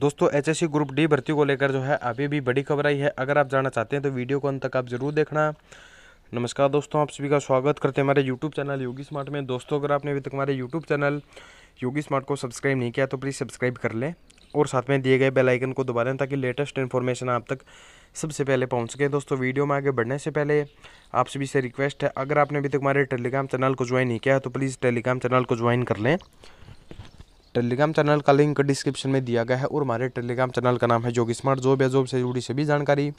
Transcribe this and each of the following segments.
दोस्तों HSC group D भर्ती को लेकर जो है अभी भी बड़ी खबर आई है अगर आप जानना चाहते हैं तो वीडियो को अंत तक आप जरूर देखना नमस्कार दोस्तों आप सभी का स्वागत करते हैं हमारे यूट्यूब चैनल योगी स्मार्ट में दोस्तों अगर आपने अभी तक हमारे यूट्यूब चैनल योगी स्मार्ट को सब्सक्राइब नहीं किया तो प्लीज़ सब्सक्राइब कर लें और साथ में दिए गए बेलाइकन को दबा लें ताकि लेटेस्ट इन्फॉर्मेशन आप तक सबसे पहले पहुँच सके दोस्तों वीडियो में आगे बढ़ने से पहले आप सभी से रिक्वेस्ट है अगर आपने अभी तक हमारे टेलीग्राम चैनल को ज्वाइन नहीं किया तो प्लीज़ टेलीग्राम चैनल को ज्वाइन कर लें टेलीग्राम चैनल का लिंक डिस्क्रिप्शन में दिया गया है और हमारे टेलीग्राम चैनल का नाम है योगी स्मार्ट जॉब या जॉब से जुड़ी सभी जानकारी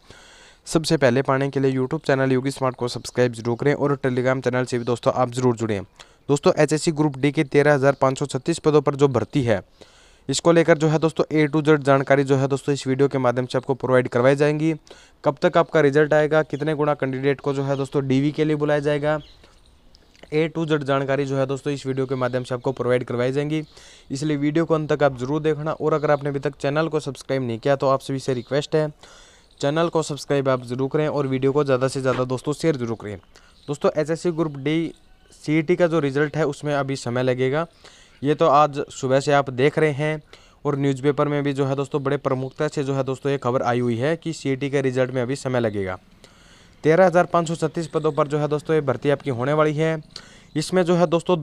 सबसे पहले पाने के लिए यूट्यूब चैनल योगी स्मार्ट को सब्सक्राइब जरूर करें और टेलीग्राम चैनल से भी दोस्तों आप जरूर जुड़ें दोस्तों एचएससी ग्रुप डी के तेरह हज़ार पाँच सौ छत्तीस पदों पर जो भर्ती है इसको लेकर जो है दोस्तों ए टू जेड जानकारी जो है दोस्तों इस वीडियो के माध्यम से आपको प्रोवाइड करवाई जाएंगी कब तक आपका रिजल्ट आएगा कितने गुणा कैंडिडेट को जो है दोस्तों डी के लिए बुलाया जाएगा ए टू जेड जानकारी जो है दोस्तों इस वीडियो के माध्यम से आपको प्रोवाइड करवाई जाएंगी इसलिए वीडियो को अंत तक आप ज़रूर देखना और अगर आपने अभी तक चैनल को सब्सक्राइब नहीं किया तो आप सभी से रिक्वेस्ट है चैनल को सब्सक्राइब आप ज़रूर करें और वीडियो को ज़्यादा से ज़्यादा दोस्तों शेयर ज़रूर करें दोस्तों एस ग्रुप डी सी का जो रिज़ल्ट है उसमें अभी समय लगेगा ये तो आज सुबह से आप देख रहे हैं और न्यूज़पेपर में भी जो है दोस्तों बड़े प्रमुखता से जो है दोस्तों ये खबर आई हुई है कि सी e के रिज़ल्ट में अभी समय लगेगा तेरह हज़ार पाँच सौ छत्तीस पदों पर जो है दोस्तों ये भर्ती आपकी होने वाली है इसमें जो है दोस्तों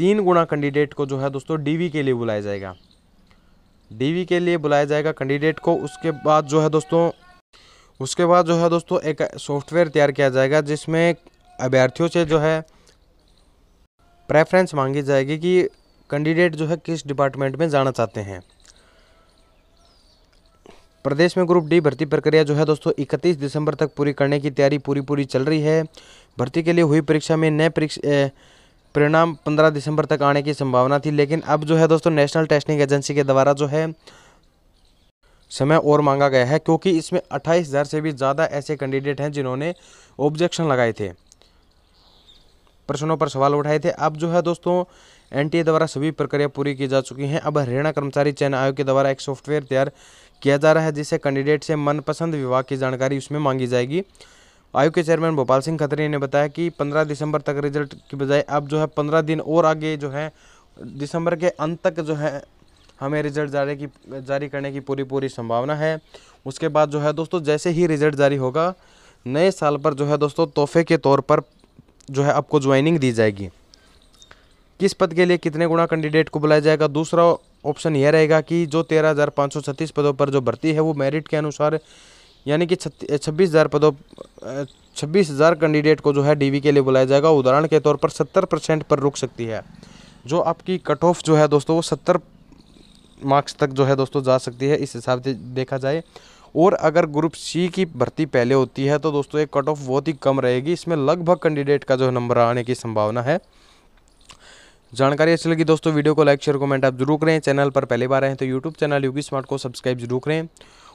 तीन गुणा कैंडिडेट को जो है दोस्तों डीवी के लिए बुलाया जाएगा डीवी के लिए बुलाया जाएगा कैंडिडेट को उसके बाद जो है दोस्तों उसके बाद जो है दोस्तों एक सॉफ्टवेयर तैयार किया जाएगा जिसमें अभ्यर्थियों से जो है प्रेफरेंस मांगी जाएगी कि कैंडिडेट जो है किस डिपार्टमेंट में जाना चाहते हैं प्रदेश में ग्रुप डी भर्ती प्रक्रिया जो है दोस्तों 31 दिसंबर तक पूरी करने की तैयारी पूरी पूरी चल रही है भर्ती के लिए हुई परीक्षा में नए परीक्षा परिणाम 15 दिसंबर तक आने की संभावना थी लेकिन अब जो है दोस्तों नेशनल टेस्टिंग एजेंसी के द्वारा जो है समय और मांगा गया है क्योंकि इसमें 28,000 से भी ज़्यादा ऐसे कैंडिडेट हैं जिन्होंने ऑब्जेक्शन लगाए थे प्रश्नों पर सवाल उठाए थे अब जो है दोस्तों एनटीए द्वारा सभी प्रक्रिया पूरी की जा चुकी हैं अब हरियाणा कर्मचारी चयन आयोग के द्वारा एक सॉफ्टवेयर तैयार किया जा रहा है जिससे कैंडिडेट से मनपसंद विभाग की जानकारी उसमें मांगी जाएगी आयोग के चेयरमैन भोपाल सिंह खत्री ने बताया कि 15 दिसंबर तक रिजल्ट की बजाय अब जो है 15 दिन और आगे जो है दिसंबर के अंत तक जो है हमें रिजल्ट जारी की जारी करने की पूरी पूरी संभावना है उसके बाद जो है दोस्तों जैसे ही रिजल्ट जारी होगा नए साल पर जो है दोस्तों तोहफे के तौर पर जो है आपको ज्वाइनिंग दी जाएगी किस पद के लिए कितने गुणा कैंडिडेट को बुलाया जाएगा दूसरा ऑप्शन यह रहेगा कि जो तेरह हज़ार पाँच सौ छत्तीस पदों पर जो भर्ती है वो मेरिट के अनुसार यानी कि छब्बीस हज़ार पदों छब्बीस हज़ार कैंडिडेट को जो है डीवी के लिए बुलाया जाएगा उदाहरण के तौर पर सत्तर परसेंट पर रुक सकती है जो आपकी कट ऑफ जो है दोस्तों वो सत्तर मार्क्स तक जो है दोस्तों जा सकती है इस हिसाब से देखा जाए और अगर ग्रुप सी की भर्ती पहले होती है तो दोस्तों एक कट ऑफ बहुत ही कम रहेगी इसमें लगभग कैंडिडेट का जो है नंबर आने की संभावना है जानकारी अच्छी लगी दोस्तों वीडियो को लाइक शेयर कमेंट आप जरूर करें चैनल पर पहली बार आए तो यूट्यूब चैनल योगी स्मार्ट को सब्सक्राइब जरूर करें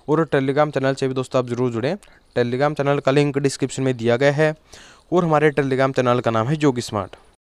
और टेलीग्राम चैनल से भी दोस्तों आप ज़रूर जुड़ें टेलीग्राम चैनल का लिंक डिस्क्रिप्शन में दिया गया है और हमारे टेलीग्राम चैनल का नाम है जोगी स्मार्ट